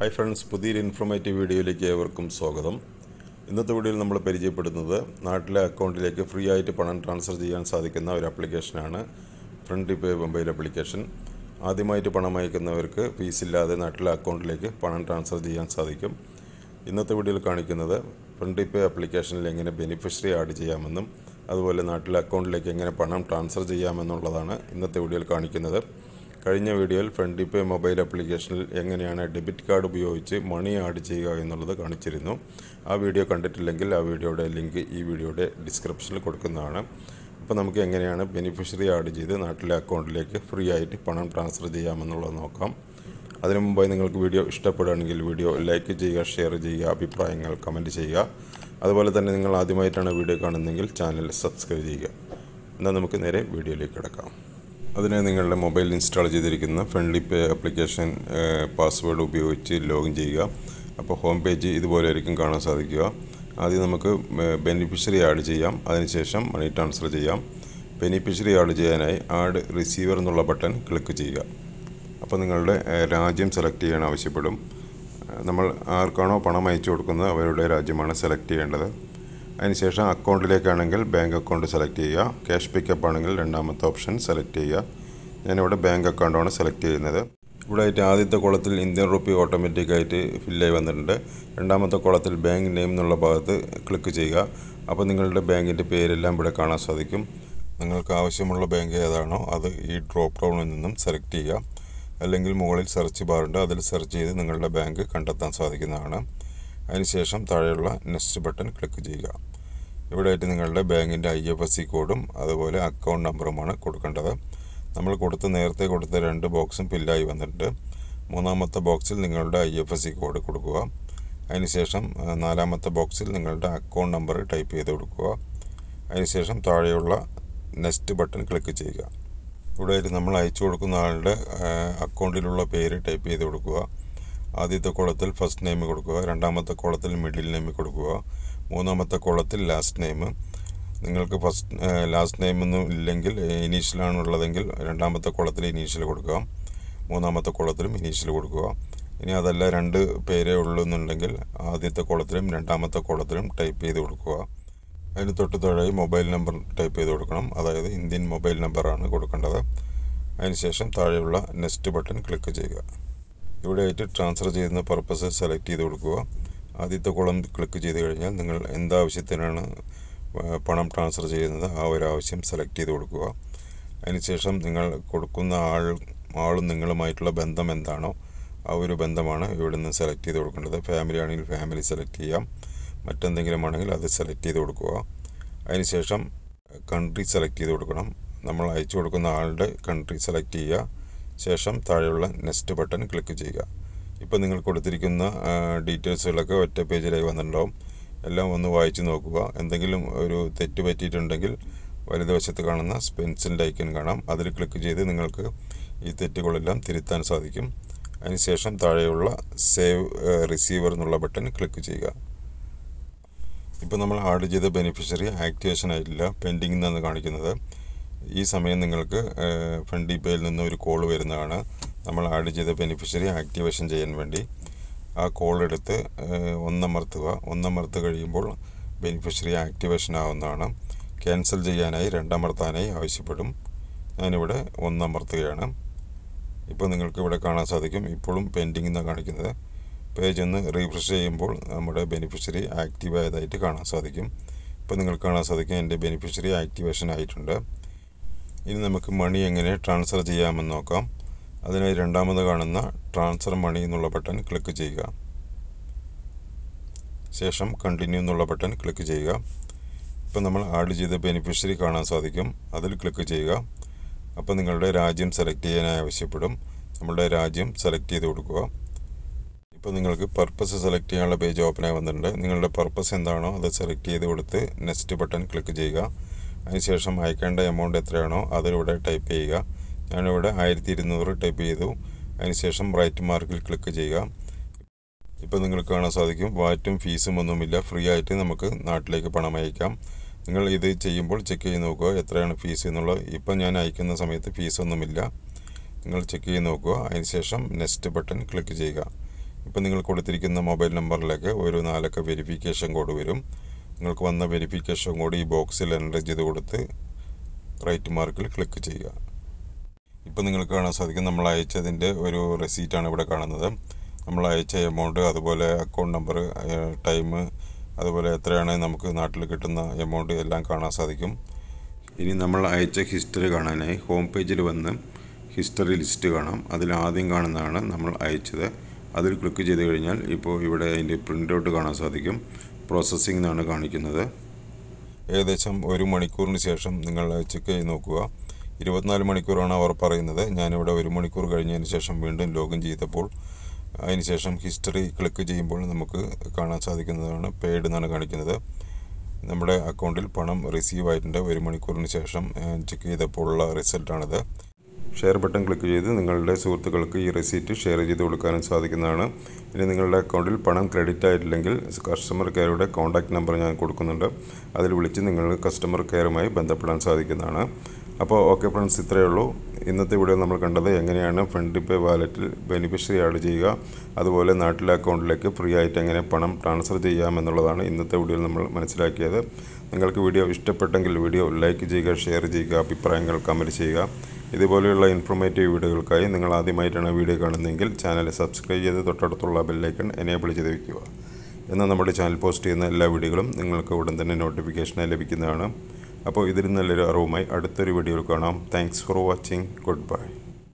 hi friends പുതിയൊരു informative വീഡിയോയിലേക്ക് ഏവർക്കും സ്വാഗതം ഇന്നത്തെ വീഡിയോയിൽ നമ്മൾ പരിചയപ്പെടുന്നത് നാട്ടിലെ അക്കൗണ്ടിലേക്ക് ഫ്രീ ആയിട്ട് പണം ട്രാൻസ്ഫർ ചെയ്യാൻ സാധിക്കുന്ന ഒരു ആപ്ലിക്കേഷനാണ് ഫ്രണ്ട് പേ മൊബൈൽ ആപ്ലിക്കേഷൻ ആദ്യമായിട്ട് പണം അയക്കുന്നവർക്ക് ഫീസില്ലാതെ നാട്ടിലെ അക്കൗണ്ടിലേക്ക് പണം ട്രാൻസ്ഫർ ചെയ്യാൻ സാധിക്കും ഇന്നത്തെ വീഡിയോയിൽ കാണിക്കുന്നത് ഫ്രണ്ട് പേ ആപ്ലിക്കേഷനിൽ എങ്ങനെ ബെനിഫിഷ്യറി ആഡ് ചെയ്യാമെന്നും അതുപോലെ നാട്ടിലെ അക്കൗണ്ടിലേക്ക് എങ്ങനെ പണം ട്രാൻസ്ഫർ ചെയ്യാമെന്നുള്ളതാണ് ഇന്നത്തെ വീഡിയോയിൽ കാണിക്കുന്നത് കഴിഞ്ഞ വീഡിയോയിൽ ഫ്രണ്ട് പേ മൊബൈൽ ആപ്ലിക്കേഷനിൽ എങ്ങനെയാണ് ഡെബിറ്റ് കാർഡ് ഉപയോഗിച്ച് മണി ആഡ് ചെയ്യുക എന്നുള്ളത് കാണിച്ചിരുന്നു ആ വീഡിയോ കണ്ടിട്ടില്ലെങ്കിൽ ആ വീഡിയോയുടെ ലിങ്ക് ഈ വീഡിയോയുടെ ഡിസ്ക്രിപ്ഷനിൽ കൊടുക്കുന്നതാണ് അപ്പോൾ നമുക്ക് എങ്ങനെയാണ് ബെനിഫിഷ്യറി ആഡ് ചെയ്ത് നാട്ടിലെ അക്കൗണ്ടിലേക്ക് ഫ്രീ ആയിട്ട് പണം ട്രാൻസ്ഫർ ചെയ്യാമെന്നുള്ളത് നോക്കാം അതിനു മുമ്പായി നിങ്ങൾക്ക് വീഡിയോ ഇഷ്ടപ്പെടുകയാണെങ്കിൽ വീഡിയോ ലൈക്ക് ചെയ്യുക ഷെയർ ചെയ്യുക അഭിപ്രായങ്ങൾ കമൻറ്റ് ചെയ്യുക അതുപോലെ തന്നെ നിങ്ങൾ ആദ്യമായിട്ടാണ് വീഡിയോ കാണുന്നതെങ്കിൽ ചാനൽ സബ്സ്ക്രൈബ് ചെയ്യുക എന്നാൽ നമുക്ക് നേരെ വീഡിയോയിലേക്ക് കിടക്കാം അതിന് നിങ്ങളുടെ മൊബൈൽ ഇൻസ്റ്റാൾ ചെയ്തിരിക്കുന്ന ഫ്രണ്ട്ലി പേ ആപ്ലിക്കേഷൻ പാസ്വേഡ് ഉപയോഗിച്ച് ലോഗിൻ ചെയ്യുക അപ്പോൾ ഹോം പേജ് ഇതുപോലെ ആയിരിക്കും കാണാൻ സാധിക്കുക ആദ്യം നമുക്ക് ബെനിഫിഷ്യറി ആഡ് ചെയ്യാം അതിനുശേഷം മണി ട്രാൻസ്ഫർ ചെയ്യാം ബെനിഫിഷ്യറി ആഡ് ചെയ്യാനായി ആഡ് റിസീവർ എന്നുള്ള ബട്ടൺ ക്ലിക്ക് ചെയ്യുക അപ്പോൾ നിങ്ങളുടെ രാജ്യം സെലക്ട് ചെയ്യാൻ ആവശ്യപ്പെടും നമ്മൾ ആർക്കാണോ പണം അയച്ചു കൊടുക്കുന്നത് അവരുടെ രാജ്യമാണ് സെലക്ട് ചെയ്യേണ്ടത് അതിനുശേഷം അക്കൗണ്ടിലേക്കാണെങ്കിൽ ബാങ്ക് അക്കൗണ്ട് സെലക്ട് ചെയ്യുക ക്യാഷ് പിക്കപ്പ് ആണെങ്കിൽ രണ്ടാമത്തെ ഓപ്ഷൻ സെലക്ട് ചെയ്യുക ഞാനിവിടെ ബാങ്ക് അക്കൗണ്ടാണ് സെലക്ട് ചെയ്യുന്നത് ഇവിടെ ആയിട്ട് ആദ്യത്തെ കുളത്തിൽ ഇന്ത്യൻ റുപ്പി ഓട്ടോമാറ്റിക്കായിട്ട് ഫില്ലായി വന്നിട്ടുണ്ട് രണ്ടാമത്തെ കുളത്തിൽ ബാങ്ക് നെയിം എന്നുള്ള ഭാഗത്ത് ക്ലിക്ക് ചെയ്യുക അപ്പോൾ നിങ്ങളുടെ ബാങ്കിൻ്റെ പേരെല്ലാം ഇവിടെ കാണാൻ സാധിക്കും നിങ്ങൾക്ക് ആവശ്യമുള്ള ബാങ്ക് ഏതാണോ അത് ഈ ഡ്രോപ്പ് ഡൗണിൽ നിന്നും സെലക്ട് ചെയ്യുക അല്ലെങ്കിൽ മുകളിൽ സെർച്ച് ബാറുണ്ട് അതിൽ സെർച്ച് ചെയ്ത് നിങ്ങളുടെ ബാങ്ക് കണ്ടെത്താൻ സാധിക്കുന്നതാണ് അതിനുശേഷം താഴെയുള്ള നെക്സ്റ്റ് ബട്ടൺ ക്ലിക്ക് ചെയ്യുക ഇവിടെയായിട്ട് നിങ്ങളുടെ ബാങ്കിൻ്റെ ഐ എഫ് എസ് സി കോഡും അതുപോലെ അക്കൗണ്ട് നമ്പറുമാണ് കൊടുക്കേണ്ടത് നമ്മൾ കൊടുത്ത് നേരത്തെ കൊടുത്ത രണ്ട് ബോക്സും ഫില്ലായി വന്നിട്ടുണ്ട് മൂന്നാമത്തെ ബോക്സിൽ നിങ്ങളുടെ I F S C code കൊടുക്കുക അതിനുശേഷം നാലാമത്തെ ബോക്സിൽ നിങ്ങളുടെ അക്കൗണ്ട് നമ്പർ ടൈപ്പ് ചെയ്ത് കൊടുക്കുക അതിനുശേഷം താഴെയുള്ള നെക്സ്റ്റ് ബട്ടൺ ക്ലിക്ക് ചെയ്യുക ഇവിടെ നമ്മൾ അയച്ചു കൊടുക്കുന്ന ആളുടെ അക്കൗണ്ടിലുള്ള പേര് ടൈപ്പ് ചെയ്ത് കൊടുക്കുക ആദ്യത്തെ കോളത്തിൽ ഫസ്റ്റ് നെയിം കൊടുക്കുക രണ്ടാമത്തെ കോളത്തിൽ മിഡിൽ നെയിം കൊടുക്കുക മൂന്നാമത്തെ കോളത്തിൽ ലാസ്റ്റ് നെയിം നിങ്ങൾക്ക് ഫസ്റ്റ് ലാസ്റ്റ് നെയിമൊന്നും ഇല്ലെങ്കിൽ ഇനീഷ്യലാണ് ഉള്ളതെങ്കിൽ രണ്ടാമത്തെ കുളത്തിൽ ഇനീഷ്യൽ കൊടുക്കുക മൂന്നാമത്തെ കുളത്തിലും ഇനീഷ്യൽ കൊടുക്കുക ഇനി അതല്ല രണ്ട് പേരേ ഉള്ളൂ എന്നുണ്ടെങ്കിൽ ആദ്യത്തെ കുളത്തിലും രണ്ടാമത്തെ കുളത്തിലും ടൈപ്പ് ചെയ്ത് കൊടുക്കുക അതിന് തൊട്ട് താഴെ മൊബൈൽ നമ്പർ ടൈപ്പ് ചെയ്ത് കൊടുക്കണം അതായത് ഇന്ത്യൻ മൊബൈൽ നമ്പറാണ് കൊടുക്കേണ്ടത് അതിനുശേഷം താഴെയുള്ള നെക്സ്റ്റ് ബട്ടൺ ക്ലിക്ക് ചെയ്യുക ആയിട്ട് ട്രാൻസ്ഫർ ചെയ്യുന്ന പർപ്പസ് സെലക്ട് ചെയ്ത് കൊടുക്കുക ആദ്യത്തെ കോളം ക്ലിക്ക് ചെയ്ത് കഴിഞ്ഞാൽ നിങ്ങൾ എന്താവശ്യത്തിനാണ് പണം ട്രാൻസ്ഫർ ചെയ്യുന്നത് ആ ഒരു ആവശ്യം സെലക്ട് ചെയ്ത് കൊടുക്കുക അതിനുശേഷം നിങ്ങൾ കൊടുക്കുന്ന ആൾ ആളും നിങ്ങളുമായിട്ടുള്ള ബന്ധം എന്താണോ ആ ഒരു ബന്ധമാണ് ഇവിടെ നിന്ന് സെലക്ട് ചെയ്ത് കൊടുക്കേണ്ടത് ഫാമിലി ആണെങ്കിൽ ഫാമിലി സെലക്ട് ചെയ്യാം മറ്റെന്തെങ്കിലും ആണെങ്കിൽ അത് സെലക്ട് ചെയ്ത് കൊടുക്കുക അതിനുശേഷം കൺട്രി സെലക്ട് ചെയ്ത് കൊടുക്കണം നമ്മൾ അയച്ചു കൊടുക്കുന്ന ആളുടെ കൺട്രി സെലക്ട് ചെയ്യുക ശേഷം താഴെയുള്ള നെക്സ്റ്റ് ബട്ടൺ ക്ലിക്ക് ചെയ്യുക ഇപ്പോൾ നിങ്ങൾ കൊടുത്തിരിക്കുന്ന ഡീറ്റെയിൽസുകളൊക്കെ ഒറ്റ പേജിലായി വന്നിട്ടുണ്ടാവും എല്ലാം ഒന്ന് വായിച്ചു നോക്കുക എന്തെങ്കിലും ഒരു തെറ്റ് പറ്റിയിട്ടുണ്ടെങ്കിൽ വലതുവശത്ത് കാണുന്ന പെൻസിലിൻ്റെ ഐക്കൺ കാണാം അതിൽ ക്ലിക്ക് ചെയ്ത് നിങ്ങൾക്ക് ഈ തെറ്റുകളെല്ലാം തിരുത്താൻ സാധിക്കും അതിനുശേഷം താഴെയുള്ള സേവ് റിസീവർ എന്നുള്ള ബട്ടൺ ക്ലിക്ക് ചെയ്യുക ഇപ്പോൾ നമ്മൾ ആഡ് ചെയ്ത ബെനിഫിഷ്യറി ആക്ടിവേഷൻ ആയിട്ടില്ല പെൻഡിങ് എന്നാണ് കാണിക്കുന്നത് ഈ സമയം നിങ്ങൾക്ക് ഫ്രണ്ട് ഇ പേയിൽ നിന്ന് ഒരു കോൾ വരുന്നതാണ് നമ്മൾ ആഡ് ചെയ്ത ബെനിഫിഷ്യറി ആക്ടിവേഷൻ ചെയ്യാൻ വേണ്ടി ആ കോൾ എടുത്ത് ഒന്നമർത്തുക ഒന്നമർത്ത് കഴിയുമ്പോൾ ബെനിഫിഷ്യറി ആക്ടിവേഷൻ ആവുന്നതാണ് ക്യാൻസൽ ചെയ്യാനായി രണ്ടമർത്താനായി ആവശ്യപ്പെടും ഞാനിവിടെ ഒന്നമർത്തുകയാണ് ഇപ്പോൾ നിങ്ങൾക്ക് ഇവിടെ കാണാൻ സാധിക്കും ഇപ്പോഴും പെൻഡിംഗ് എന്നാണ് കാണിക്കുന്നത് പേജ് ഒന്ന് റീഫ്രഷ് ചെയ്യുമ്പോൾ നമ്മുടെ ബെനിഫിഷ്യറി ആക്റ്റീവ് ആയതായിട്ട് കാണാൻ സാധിക്കും ഇപ്പോൾ നിങ്ങൾക്ക് കാണാൻ സാധിക്കും എൻ്റെ ബെനിഫിഷ്യറി ആക്ടിവേഷൻ ആയിട്ടുണ്ട് ഇനി നമുക്ക് മണി എങ്ങനെ ട്രാൻസ്ഫർ ചെയ്യാമെന്ന് നോക്കാം അതിനായി രണ്ടാമത് കാണുന്ന ട്രാൻസ്ഫർ മണി എന്നുള്ള ബട്ടൺ ക്ലിക്ക് ചെയ്യുക ശേഷം കണ്ടിന്യൂ എന്നുള്ള ബട്ടൺ ക്ലിക്ക് ചെയ്യുക ഇപ്പം നമ്മൾ ആഡ് ചെയ്ത ബെനിഫിഷ്യറി കാണാൻ സാധിക്കും അതിൽ ക്ലിക്ക് ചെയ്യുക അപ്പോൾ നിങ്ങളുടെ രാജ്യം സെലക്ട് ചെയ്യാനായി ആവശ്യപ്പെടും നമ്മളുടെ രാജ്യം സെലക്ട് ചെയ്ത് കൊടുക്കുക ഇപ്പോൾ നിങ്ങൾക്ക് പർപ്പസ് സെലക്ട് ചെയ്യാനുള്ള പേജ് ഓപ്പണായി വന്നിട്ടുണ്ട് നിങ്ങളുടെ പർപ്പസ് എന്താണോ അത് സെലക്ട് ചെയ്ത് കൊടുത്ത് നെക്സ്റ്റ് ബട്ടൺ ക്ലിക്ക് ചെയ്യുക അതിനുശേഷം അയക്കേണ്ട എമൗണ്ട് എത്രയാണോ അതിലൂടെ ടൈപ്പ് ചെയ്യുക ഞാനിവിടെ ആയിരത്തി ഇരുന്നൂറ് ടൈപ്പ് ചെയ്തു അതിനുശേഷം റൈറ്റ് മാർക്കിൽ ക്ലിക്ക് ചെയ്യുക ഇപ്പോൾ നിങ്ങൾക്ക് കാണാൻ സാധിക്കും വാറ്റും ഫീസും ഒന്നുമില്ല ഫ്രീ ആയിട്ട് നമുക്ക് നാട്ടിലേക്ക് പണം അയക്കാം നിങ്ങൾ ഇത് ചെയ്യുമ്പോൾ ചെക്ക് ചെയ്ത് നോക്കുക എത്രയാണ് ഫീസ് എന്നുള്ളത് ഇപ്പം ഞാൻ അയക്കുന്ന സമയത്ത് ഫീസ് നിങ്ങൾ ചെക്ക് ചെയ്ത് നോക്കുക അതിനുശേഷം നെക്സ്റ്റ് ബട്ടൺ ക്ലിക്ക് ചെയ്യുക ഇപ്പം നിങ്ങൾ കൊടുത്തിരിക്കുന്ന മൊബൈൽ നമ്പറിലേക്ക് ഒരു നാലക്ക വെരിഫിക്കേഷൻ കോഡ് വരും നിങ്ങൾക്ക് വന്ന വെരിഫിക്കേഷൻ കോഡ് ഈ ബോക്സിൽ എൻ്റർ ചെയ്ത് കൊടുത്ത് റൈറ്റ് മാർക്കിൽ ക്ലിക്ക് ചെയ്യുക ഇപ്പോൾ നിങ്ങൾക്ക് കാണാൻ സാധിക്കും നമ്മൾ അയച്ചതിൻ്റെ ഒരു റെസീറ്റാണ് ഇവിടെ കാണുന്നത് നമ്മൾ അയച്ച എമൗണ്ട് അതുപോലെ അക്കൗണ്ട് നമ്പർ ടൈം അതുപോലെ എത്രയാണ് നമുക്ക് നാട്ടിൽ കിട്ടുന്ന എമൗണ്ട് എല്ലാം കാണാൻ സാധിക്കും ഇനി നമ്മൾ അയച്ച ഹിസ്റ്ററി കാണാനായി ഹോം പേജിൽ വന്ന് ഹിസ്റ്ററി ലിസ്റ്റ് കാണാം അതിൽ ആദ്യം കാണുന്നതാണ് നമ്മൾ അയച്ചത് അതിൽ ക്ലിക്ക് ചെയ്ത് കഴിഞ്ഞാൽ ഇപ്പോൾ ഇവിടെ അതിൻ്റെ പ്രിൻ്റ് ഔട്ട് കാണാൻ സാധിക്കും പ്രോസസ്സിംഗ് എന്നാണ് കാണിക്കുന്നത് ഏകദേശം ഒരു മണിക്കൂറിന് ശേഷം നിങ്ങൾ ചെക്ക് ചെയ്ത് നോക്കുക ഇരുപത്തിനാല് മണിക്കൂറാണ് അവർ പറയുന്നത് ഞാനിവിടെ ഒരു മണിക്കൂർ കഴിഞ്ഞതിന് ശേഷം വീണ്ടും ലോഗിൻ ചെയ്തപ്പോൾ അതിനുശേഷം ഹിസ്റ്ററി ക്ലിക്ക് ചെയ്യുമ്പോൾ നമുക്ക് കാണാൻ സാധിക്കുന്നതാണ് പെയ്ഡ് എന്നാണ് കാണിക്കുന്നത് നമ്മുടെ അക്കൗണ്ടിൽ പണം റിസീവ് ആയിട്ടുണ്ട് ഒരു മണിക്കൂറിന് ശേഷം ചെക്ക് ചെയ്തപ്പോഴുള്ള റിസൾട്ടാണിത് ഷെയർ ബട്ടൺ ക്ലിക്ക് ചെയ്ത് നിങ്ങളുടെ സുഹൃത്തുക്കൾക്ക് ഈ റെസീറ്റ് ഷെയർ ചെയ്ത് കൊടുക്കാനും സാധിക്കുന്നതാണ് ഇനി നിങ്ങളുടെ അക്കൗണ്ടിൽ പണം ക്രെഡിറ്റ് ആയിട്ടില്ലെങ്കിൽ കസ്റ്റമർ കെയറുടെ കോൺടാക്റ്റ് നമ്പർ ഞാൻ കൊടുക്കുന്നുണ്ട് അതിൽ വിളിച്ച് നിങ്ങൾ കസ്റ്റമർ കെയറുമായി ബന്ധപ്പെടാൻ സാധിക്കുന്നതാണ് അപ്പോൾ ഓക്കെ ഫ്രണ്ട്സ് ഇത്രയേ ഉള്ളൂ ഇന്നത്തെ വീഡിയോ നമ്മൾ കണ്ടത് എങ്ങനെയാണ് ഫ്രണ്ട് പേ വാലറ്റിൽ ബെനിഫിഷ്യറി ആഡ് ചെയ്യുക അതുപോലെ നാട്ടിലെ അക്കൗണ്ടിലേക്ക് ഫ്രീ ആയിട്ട് എങ്ങനെ പണം ട്രാൻസ്ഫർ ചെയ്യാമെന്നുള്ളതാണ് ഇന്നത്തെ വീഡിയോയിൽ നമ്മൾ മനസ്സിലാക്കിയത് നിങ്ങൾക്ക് വീഡിയോ ഇഷ്ടപ്പെട്ടെങ്കിൽ വീഡിയോ ലൈക്ക് ചെയ്യുക ഷെയർ ചെയ്യുക അഭിപ്രായങ്ങൾ കമൻറ്റ് ചെയ്യുക ഇതുപോലെയുള്ള ഇൻഫോർമേറ്റീവ് വീഡിയോകൾക്കായി നിങ്ങൾ ആദ്യമായിട്ടാണ് വീഡിയോ കാണുന്നതെങ്കിൽ ചാനൽ സബ്സ്ക്രൈബ് ചെയ്ത് തൊട്ടടുത്തുള്ള ബെല്ലൈക്കൺ എനേബിൾ ചെയ്ത് വയ്ക്കുക എന്നാൽ നമ്മുടെ ചാനൽ പോസ്റ്റ് ചെയ്യുന്ന എല്ലാ വീഡിയോകളും നിങ്ങൾക്ക് ഉടൻ തന്നെ നോട്ടിഫിക്കേഷനായി ലഭിക്കുന്നതാണ് അപ്പോൾ ഇതിൽ നല്ലൊരു അറിവുമായി അടുത്തൊരു വീഡിയോയിൽ കാണാം thanks for watching good by